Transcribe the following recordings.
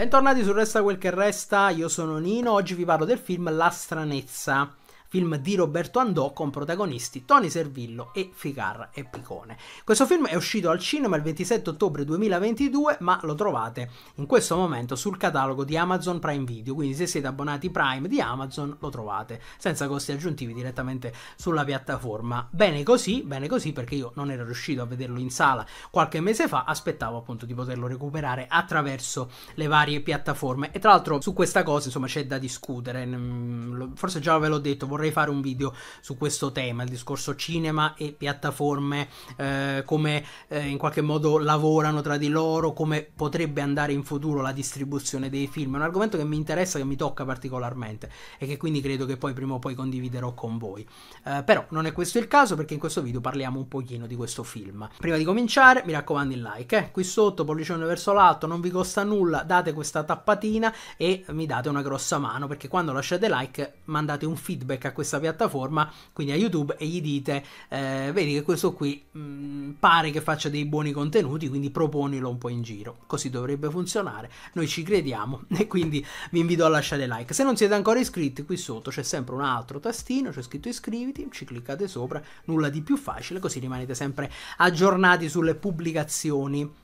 Bentornati su Resta quel che resta, io sono Nino, oggi vi parlo del film La stranezza film di Roberto Andò con protagonisti Tony Servillo e Ficarra e Picone. Questo film è uscito al cinema il 27 ottobre 2022, ma lo trovate in questo momento sul catalogo di Amazon Prime Video, quindi se siete abbonati Prime di Amazon lo trovate senza costi aggiuntivi direttamente sulla piattaforma. Bene così, bene così perché io non ero riuscito a vederlo in sala qualche mese fa, aspettavo appunto di poterlo recuperare attraverso le varie piattaforme e tra l'altro su questa cosa insomma c'è da discutere, mm, forse già ve l'ho detto, vorrei vorrei fare un video su questo tema, il discorso cinema e piattaforme, eh, come eh, in qualche modo lavorano tra di loro, come potrebbe andare in futuro la distribuzione dei film. È un argomento che mi interessa, che mi tocca particolarmente e che quindi credo che poi prima o poi condividerò con voi. Eh, però non è questo il caso perché in questo video parliamo un pochino di questo film. Prima di cominciare mi raccomando il like, eh? qui sotto pollicione verso l'alto, non vi costa nulla, date questa tappatina e mi date una grossa mano perché quando lasciate like mandate un feedback a a questa piattaforma, quindi a YouTube, e gli dite, eh, vedi che questo qui mh, mm, pare che faccia dei buoni contenuti, quindi proponilo un po' in giro. Così dovrebbe funzionare, noi ci crediamo e quindi vi invito a lasciare like. Se non siete ancora iscritti, qui sotto c'è sempre un altro tastino, c'è scritto iscriviti, ci cliccate sopra, nulla di più facile, così rimanete sempre aggiornati sulle pubblicazioni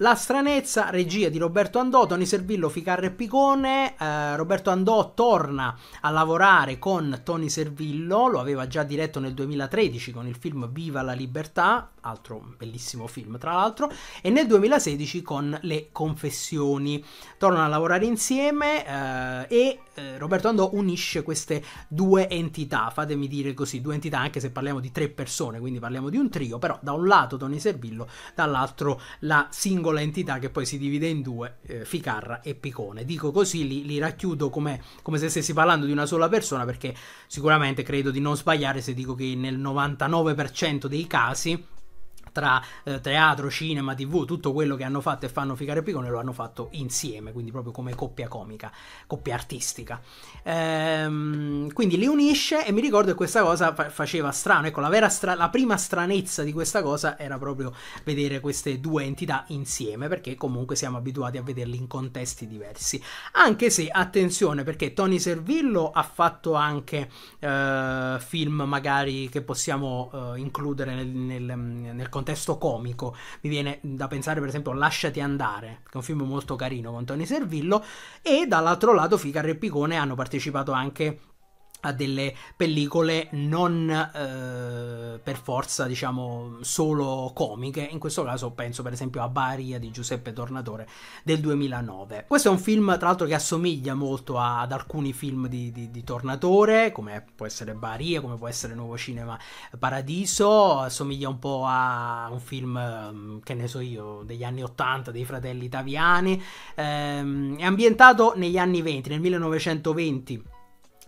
La stranezza, regia di Roberto Andò, Tony Servillo, Ficarra e Picone. Eh, Roberto Andò torna a lavorare con Tony Servillo, lo aveva già diretto nel 2013 con il film Viva la libertà, altro bellissimo film tra l'altro, e nel 2016 con Le Confessioni. Tornano a lavorare insieme eh, e eh, Roberto Andò unisce queste due entità, fatemi dire così, due entità anche se parliamo di tre persone, quindi parliamo di un trio, però da un lato Tony Servillo, dall'altro la singola entità che poi si divide in due, eh, Ficarra e Picone. Dico così, li, li racchiudo come, come se stessi parlando di una sola persona perché sicuramente credo di non sbagliare se dico che nel 99% dei casi tra eh, teatro, cinema, tv, tutto quello che hanno fatto e fanno Figaro e Picone lo hanno fatto insieme, quindi proprio come coppia comica, coppia artistica. Ehm, quindi li unisce e mi ricordo che questa cosa fa- faceva strano, ecco la, stra- la prima stranezza di questa cosa era proprio vedere queste due entità insieme, perché comunque siamo abituati a vederli in contesti diversi. Anche se, attenzione, perché Tony Servillo ha fatto anche eh, film magari che possiamo eh, includere nel, nel, nel contesto contesto comico. Mi viene da pensare per esempio Lasciati andare, che è un film molto carino con Tony Servillo, e dall'altro lato Ficarra e Picone hanno partecipato anche a delle pellicole non eh, per forza diciamo solo comiche in questo caso penso per esempio a Baria di Giuseppe Tornatore del 2009 questo è un film tra l'altro che assomiglia molto a, ad alcuni film di, di, di, Tornatore come può essere Baria come può essere Nuovo Cinema Paradiso assomiglia un po' a un film mm, che ne so io degli anni 80 dei fratelli Taviani ehm, è ambientato negli anni 20 nel 1920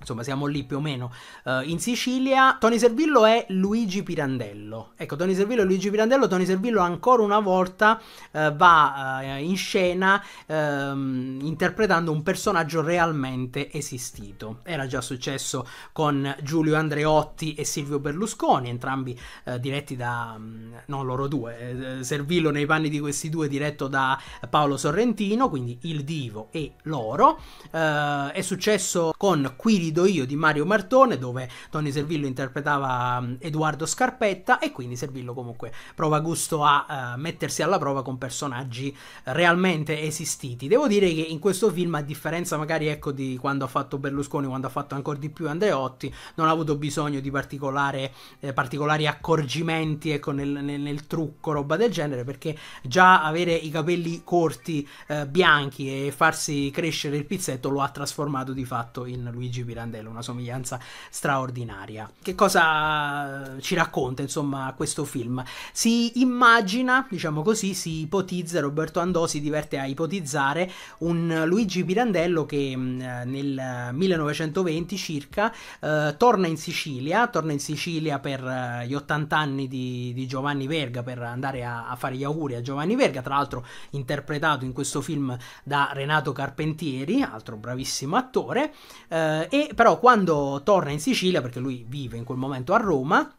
Insomma, siamo lì più o meno uh, in Sicilia. Tony Servillo è Luigi Pirandello. Ecco, Tony Servillo è Luigi Pirandello. Tony Servillo ancora una volta uh, va uh, in scena ehm, interpretando un personaggio realmente esistito. Era già successo con Giulio Andreotti e Silvio Berlusconi, entrambi diretti da... Um, mm, non loro due, Servillo nei panni di questi due diretto da Paolo Sorrentino, quindi Il Divo e loro. è successo con Quiri Divido io di Mario Martone, dove Tony Servillo interpretava mm, Edoardo Scarpetta e quindi Servillo comunque prova gusto a uh, mettersi alla prova con personaggi realmente esistiti. Devo dire che in questo film, a differenza magari ecco, di quando ha fatto Berlusconi, quando ha fatto ancora di più Andreotti, non ha avuto bisogno di eh, particolari accorgimenti ecco, nel, nel, nel, trucco, roba del genere, perché già avere i capelli corti, eh, bianchi e farsi crescere il pizzetto lo ha trasformato di fatto in Luigi Pirata. Pirandello, una somiglianza straordinaria. Che cosa eh, ci racconta, insomma, questo film? Si immagina, diciamo così, si ipotizza, Roberto Andò si diverte a ipotizzare un Luigi Pirandello che mm, eh, nel 1920 eh, circa eh, torna in Sicilia, torna in Sicilia per gli 80 anni di, di Giovanni Verga, per andare a, a fare gli auguri a Giovanni Verga, tra l'altro interpretato in questo film da Renato Carpentieri, altro bravissimo attore, eh, e però quando torna in Sicilia, perché lui vive in quel momento a Roma,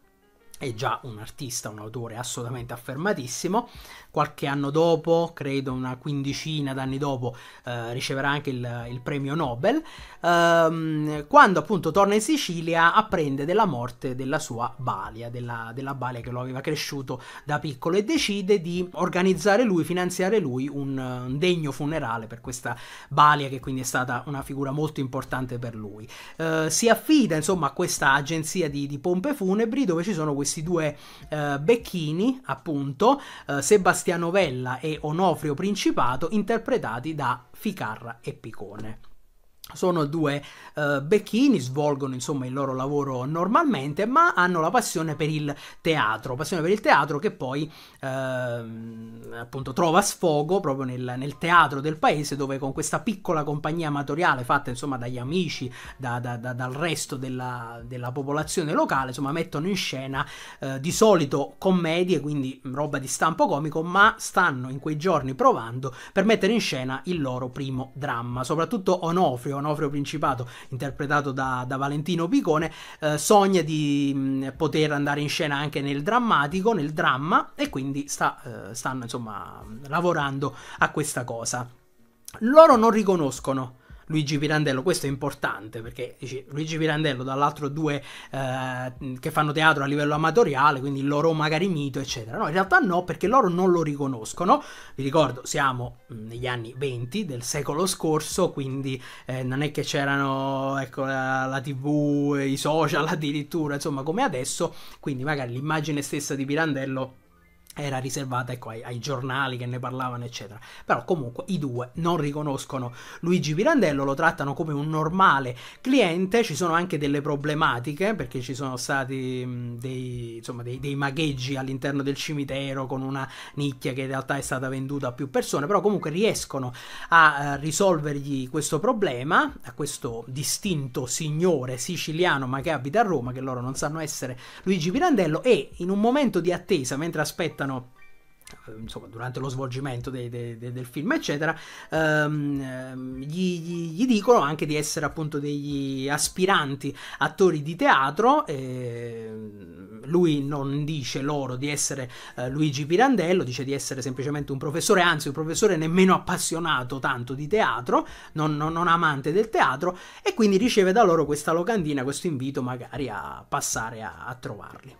è già un artista, un autore assolutamente affermatissimo. Qualche anno dopo, credo una quindicina d'anni dopo, eh, riceverà anche il, il premio Nobel. Ehm, quando appunto torna in Sicilia, apprende della morte della sua balia, della, della, balia che lo aveva cresciuto da piccolo, e decide di organizzare lui, finanziare lui un, un degno funerale per questa balia, che quindi è stata una figura molto importante per lui. Ehm, si affida insomma a questa agenzia di, di pompe funebri dove ci sono questi questi due eh, becchini, appunto, eh, Sebastiano Vella e Onofrio Principato, interpretati da Ficarra e Picone sono due uh, becchini, svolgono insomma il loro lavoro normalmente, ma hanno la passione per il teatro, passione per il teatro che poi uh, appunto trova sfogo proprio nel, nel, teatro del paese dove con questa piccola compagnia amatoriale fatta insomma dagli amici, da, da, da, dal resto della, della, popolazione locale, insomma mettono in scena uh, di solito commedie, quindi roba di stampo comico, ma stanno in quei giorni provando per mettere in scena il loro primo dramma, soprattutto Onofrio Onofrio Principato, interpretato da, da Valentino Picone, eh, sogna di mh, poter andare in scena anche nel drammatico, nel dramma, e quindi sta, eh, stanno insomma lavorando a questa cosa. Loro non riconoscono Luigi Pirandello, questo è importante perché dici, Luigi Pirandello dall'altro due eh, che fanno teatro a livello amatoriale, quindi il loro magari mito, eccetera. No, in realtà no, perché loro non lo riconoscono. Vi ricordo, siamo mm, negli anni 20 del secolo scorso, quindi eh, non è che c'erano ecco, la, la, TV, i social addirittura, insomma, come adesso, quindi magari l'immagine stessa di Pirandello era riservata ecco, ai, ai, giornali che ne parlavano, eccetera. Però comunque i due non riconoscono Luigi Pirandello, lo trattano come un normale cliente, ci sono anche delle problematiche perché ci sono stati mh, dei, insomma, dei, dei, magheggi all'interno del cimitero con una nicchia che in realtà è stata venduta a più persone, però comunque riescono a uh, risolvergli questo problema, a questo distinto signore siciliano ma che abita a Roma, che loro non sanno essere Luigi Pirandello, e in un momento di attesa, mentre aspetta ascoltano eh, insomma, durante lo svolgimento de, de, de, del film, eccetera, um, gli, gli, gli, dicono anche di essere appunto degli aspiranti attori di teatro. lui non dice loro di essere uh, Luigi Pirandello, dice di essere semplicemente un professore, anzi un professore nemmeno appassionato tanto di teatro, non, non, non amante del teatro, e quindi riceve da loro questa locandina, questo invito magari a passare a, a trovarli.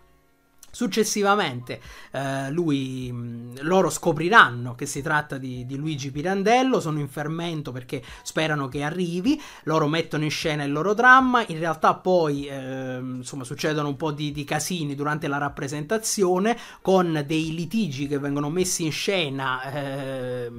Successivamente eh, lui, mm, loro scopriranno che si tratta di, di, Luigi Pirandello, sono in fermento perché sperano che arrivi, loro mettono in scena il loro dramma, in realtà poi eh, insomma, succedono un po' di, di, casini durante la rappresentazione con dei litigi che vengono messi in scena, eh,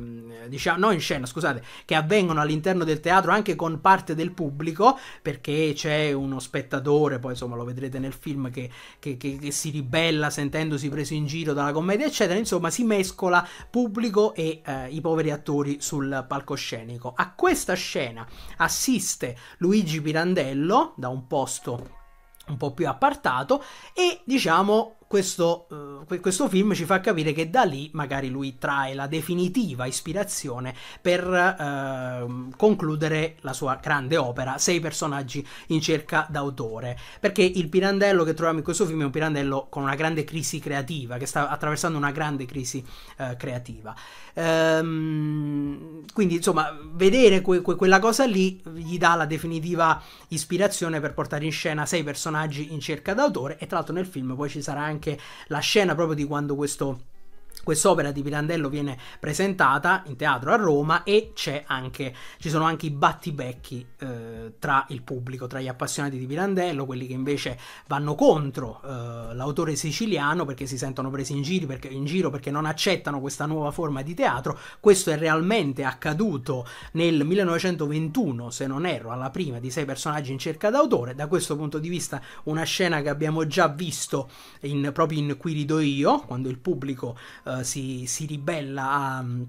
diciamo, no in scena scusate, che avvengono all'interno del teatro anche con parte del pubblico perché c'è uno spettatore, poi insomma lo vedrete nel film che, che, che, che si ribella bella sentendosi preso in giro dalla commedia eccetera, insomma si mescola pubblico e eh, i poveri attori sul palcoscenico. A questa scena assiste Luigi Pirandello da un posto un po' più appartato e diciamo questo, uh, questo, film ci fa capire che da lì magari lui trae la definitiva ispirazione per uh, concludere la sua grande opera, Sei personaggi in cerca d'autore, perché il Pirandello che troviamo in questo film è un Pirandello con una grande crisi creativa, che sta attraversando una grande crisi uh, creativa. Um, quindi insomma, vedere que- que- quella cosa lì gli dà la definitiva ispirazione per portare in scena Sei personaggi in cerca d'autore e tra l'altro nel film poi ci sarà anche anche la scena proprio di quando questo Quest'opera di Pirandello viene presentata in teatro a Roma e anche, ci sono anche i battibecchi eh, tra il pubblico, tra gli appassionati di Pirandello, quelli che invece vanno contro eh, l'autore siciliano perché si sentono presi in giro, perché, in giro perché non accettano questa nuova forma di teatro. Questo è realmente accaduto nel 1921, se non erro, alla prima di sei personaggi in cerca d'autore. Da questo punto di vista una scena che abbiamo già visto in, proprio in Qui rido io, quando il pubblico... Eh, eh, si, si ribella a mm,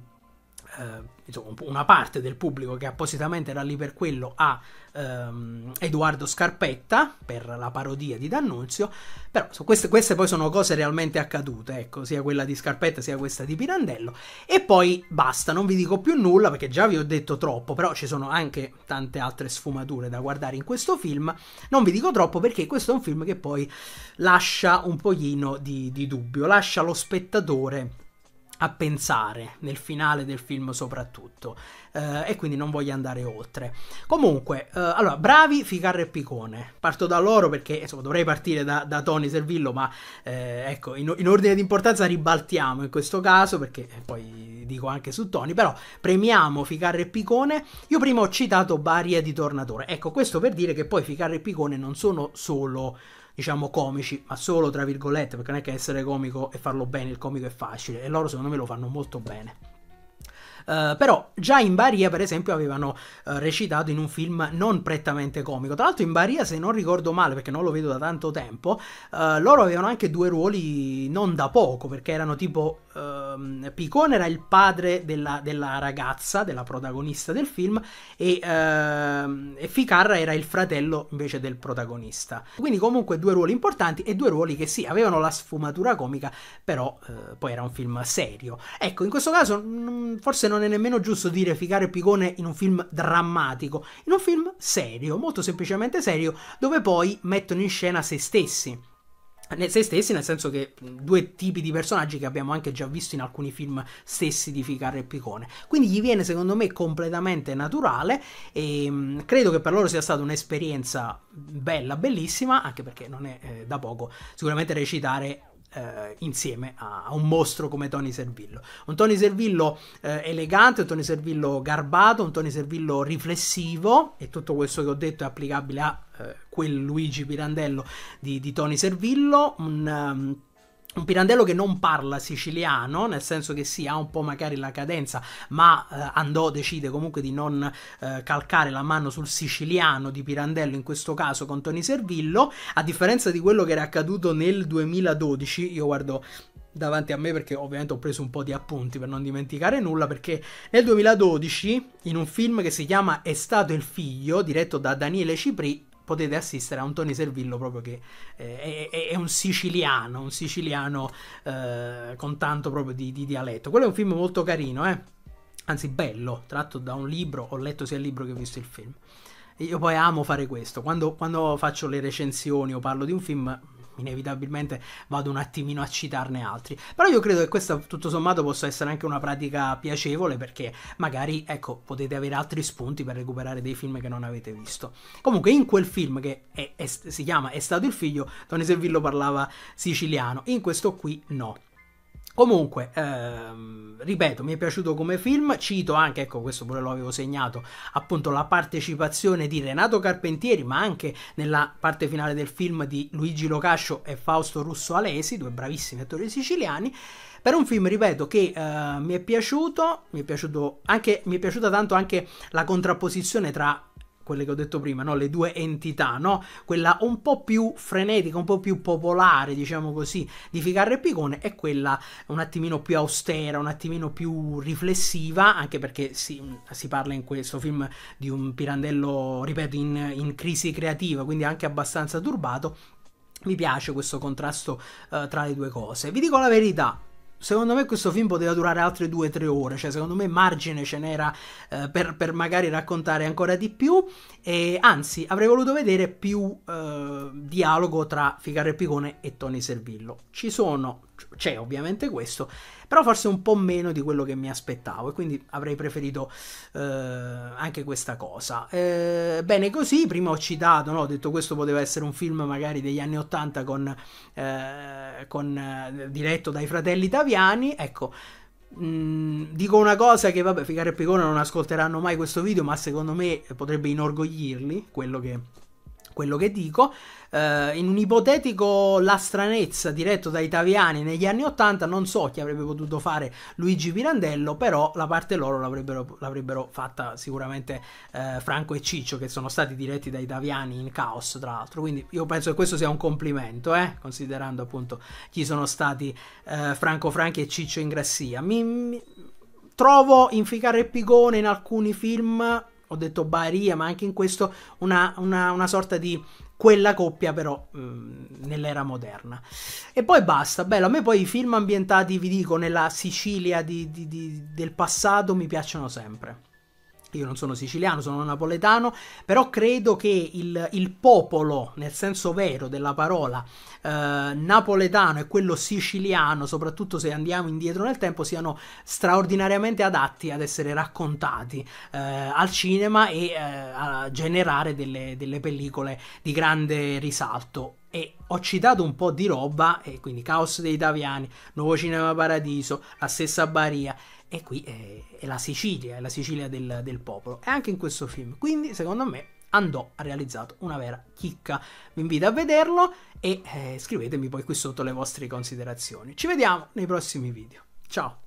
eh, insomma, una parte del pubblico che appositamente era lì per quello a ehm, Edoardo Scarpetta per la parodia di D'Annunzio, però queste, queste, poi sono cose realmente accadute, ecco, sia quella di Scarpetta sia questa di Pirandello, e poi basta, non vi dico più nulla perché già vi ho detto troppo, però ci sono anche tante altre sfumature da guardare in questo film, non vi dico troppo perché questo è un film che poi lascia un pochino di, di dubbio, lascia lo spettatore a pensare, nel finale del film soprattutto, eh, e quindi non voglio andare oltre. Comunque, eh, allora, bravi Ficarra e Picone, parto da loro perché insomma, dovrei partire da, da Tony Servillo, ma eh, ecco, in, in ordine di importanza ribaltiamo in questo caso perché eh, poi dico anche su Tony, però premiamo Ficarra e Picone. Io prima ho citato Baria di Tornatore. Ecco, questo per dire che poi Ficarra e Picone non sono solo diciamo comici, ma solo tra virgolette, perché non è che essere comico e farlo bene, il comico è facile e loro secondo me lo fanno molto bene. Uh, però già in Baria, per esempio, avevano uh, recitato in un film non prettamente comico. Tra l'altro, in Baria, se non ricordo male, perché non lo vedo da tanto tempo, uh, loro avevano anche due ruoli non da poco, perché erano tipo ehm, Picone era il padre della, della, ragazza, della protagonista del film, e, ehm, e, Ficarra era il fratello invece del protagonista. Quindi comunque due ruoli importanti e due ruoli che sì, avevano la sfumatura comica, però eh, poi era un film serio. Ecco, in questo caso mh, mm, forse non è nemmeno giusto dire Ficarra e Picone in un film drammatico, in un film serio, molto semplicemente serio, dove poi mettono in scena se stessi se stessi, nel senso che due tipi di personaggi che abbiamo anche già visto in alcuni film stessi di Ficarra e Picone. Quindi gli viene secondo me completamente naturale e credo che per loro sia stata un'esperienza bella, bellissima, anche perché non è eh, da poco sicuramente recitare eh, insieme a, un mostro come Tony Servillo. Un Tony Servillo eh, elegante, un Tony Servillo garbato, un Tony Servillo riflessivo e tutto questo che ho detto è applicabile a eh, quel Luigi Pirandello di, di Tony Servillo, un... Um, un Pirandello che non parla siciliano, nel senso che sì, ha un po' magari la cadenza, ma eh, Andò decide comunque di non eh, calcare la mano sul siciliano di Pirandello, in questo caso con Tony Servillo, a differenza di quello che era accaduto nel 2012, io guardo davanti a me perché ovviamente ho preso un po' di appunti per non dimenticare nulla perché nel 2012 in un film che si chiama È stato il figlio diretto da Daniele Cipri potete assistere a un Tony Servillo proprio che eh, è, è, un siciliano, un siciliano eh, con tanto proprio di, di, dialetto. Quello è un film molto carino, eh? anzi bello, tratto da un libro, ho letto sia il libro che ho visto il film. Io poi amo fare questo, quando, quando faccio le recensioni o parlo di un film inevitabilmente vado un attimino a citarne altri. Però io credo che questa tutto sommato possa essere anche una pratica piacevole perché magari ecco, potete avere altri spunti per recuperare dei film che non avete visto. Comunque in quel film che è, è, si chiama È stato il figlio, Tony Servillo parlava siciliano, in questo qui no. Comunque, ehm, ripeto, mi è piaciuto come film, cito anche, ecco questo pure lo avevo segnato, appunto la partecipazione di Renato Carpentieri, ma anche nella parte finale del film di Luigi Locascio e Fausto Russo Alesi, due bravissimi attori siciliani, per un film, ripeto, che eh, mi è piaciuto, mi è, piaciuto anche, mi è piaciuta tanto anche la contrapposizione tra quelle che ho detto prima, no? le due entità, no? quella un po' più frenetica, un po' più popolare, diciamo così, di Ficarra e Picone e quella un attimino più austera, un attimino più riflessiva, anche perché si, si parla in questo film di un Pirandello, ripeto, in, in crisi creativa, quindi anche abbastanza turbato. Mi piace questo contrasto uh, tra le due cose. Vi dico la verità, secondo me questo film poteva durare altre due o tre ore, cioè secondo me margine ce n'era eh, per, per, magari raccontare ancora di più e anzi avrei voluto vedere più eh, dialogo tra Figaro e Picone e Tony Servillo. Ci sono c'è ovviamente questo, però forse un po' meno di quello che mi aspettavo e quindi avrei preferito eh, anche questa cosa. Eh, bene così, prima ho citato, no, ho detto questo poteva essere un film magari degli anni 80 con, eh, con eh, diretto dai fratelli Taviani, ecco. Mh, mm, dico una cosa che vabbè, Figaro e Picone non ascolteranno mai questo video, ma secondo me potrebbe inorgoglirli quello che, quello che dico, eh, in un ipotetico La stranezza diretto da italiani negli anni Ottanta, non so chi avrebbe potuto fare Luigi Pirandello, però la parte loro l'avrebbero, l'avrebbero fatta sicuramente eh, Franco e Ciccio, che sono stati diretti da italiani in caos, tra l'altro. Quindi io penso che questo sia un complimento, eh, considerando appunto chi sono stati eh, Franco Franchi e Ciccio in Grassia. Mi, mi, trovo Inficare il Picone in alcuni film ho detto Baria, ma anche in questo una, una, una sorta di quella coppia però mh, mm, nell'era moderna. E poi basta, bello, a me poi i film ambientati, vi dico, nella Sicilia di, di, di, del passato mi piacciono sempre. Io non sono siciliano, sono napoletano, però credo che il, il popolo, nel senso vero della parola, eh, napoletano e quello siciliano, soprattutto se andiamo indietro nel tempo, siano straordinariamente adatti ad essere raccontati eh, al cinema e eh, a generare delle, delle pellicole di grande risalto. E ho citato un po' di roba, e quindi Caos dei Taviani, Nuovo Cinema Paradiso, la stessa Baria, e qui è, è la Sicilia, è la Sicilia del, del popolo. E anche in questo film. Quindi, secondo me, andò ha realizzato una vera chicca. Vi invito a vederlo e eh, scrivetemi poi qui sotto le vostre considerazioni. Ci vediamo nei prossimi video. Ciao!